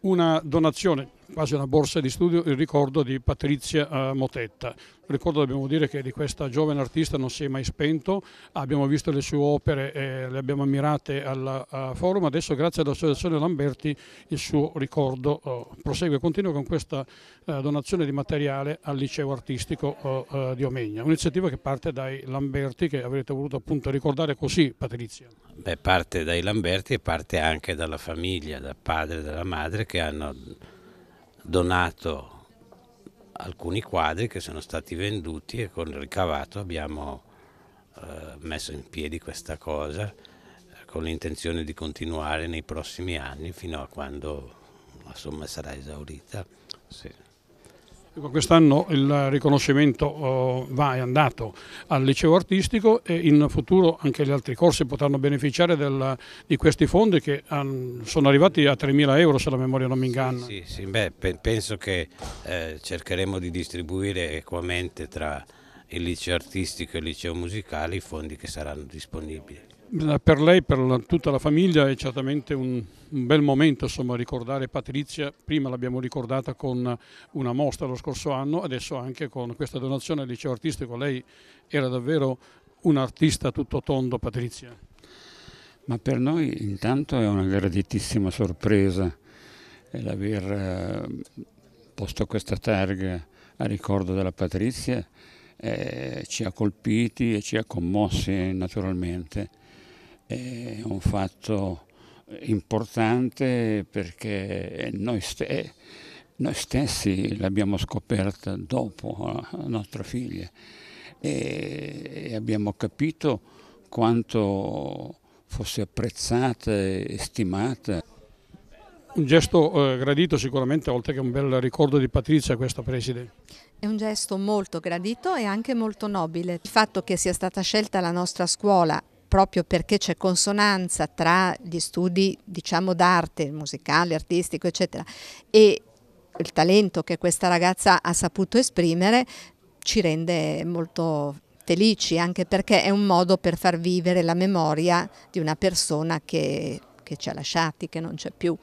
una donazione quasi una borsa di studio il ricordo di Patrizia eh, Motetta. Ricordo dobbiamo dire che di questa giovane artista non si è mai spento, abbiamo visto le sue opere, eh, le abbiamo ammirate al forum, adesso grazie all'associazione Lamberti il suo ricordo oh, prosegue e continua con questa eh, donazione di materiale al liceo artistico oh, eh, di Omegna, un'iniziativa che parte dai Lamberti che avrete voluto appunto ricordare così Patrizia. Beh, parte dai Lamberti e parte anche dalla famiglia, dal padre e dalla madre che hanno donato alcuni quadri che sono stati venduti e con il ricavato abbiamo eh, messo in piedi questa cosa eh, con l'intenzione di continuare nei prossimi anni fino a quando la somma sarà esaurita. Sì. Ecco, quest'anno il riconoscimento eh, va e è andato al liceo artistico e in futuro anche gli altri corsi potranno beneficiare del, di questi fondi che sono arrivati a 3.000 euro se la memoria non mi inganna. Sì, sì, sì beh, penso che eh, cercheremo di distribuire equamente tra il liceo artistico e il liceo musicale i fondi che saranno disponibili. Per lei, per tutta la famiglia è certamente un, un bel momento insomma, ricordare Patrizia, prima l'abbiamo ricordata con una mostra lo scorso anno, adesso anche con questa donazione al liceo artistico, lei era davvero un artista tutto tondo Patrizia. Ma per noi intanto è una graditissima sorpresa l'aver eh, posto questa targa a ricordo della Patrizia, eh, ci ha colpiti e ci ha commossi naturalmente è un fatto importante perché noi, st noi stessi l'abbiamo scoperta dopo la eh, nostra figlia e abbiamo capito quanto fosse apprezzata e stimata. Un gesto eh, gradito sicuramente, oltre che un bel ricordo di Patrizia questa preside. È un gesto molto gradito e anche molto nobile. Il fatto che sia stata scelta la nostra scuola proprio perché c'è consonanza tra gli studi diciamo d'arte, musicale, artistico eccetera e il talento che questa ragazza ha saputo esprimere ci rende molto felici anche perché è un modo per far vivere la memoria di una persona che, che ci ha lasciati, che non c'è più.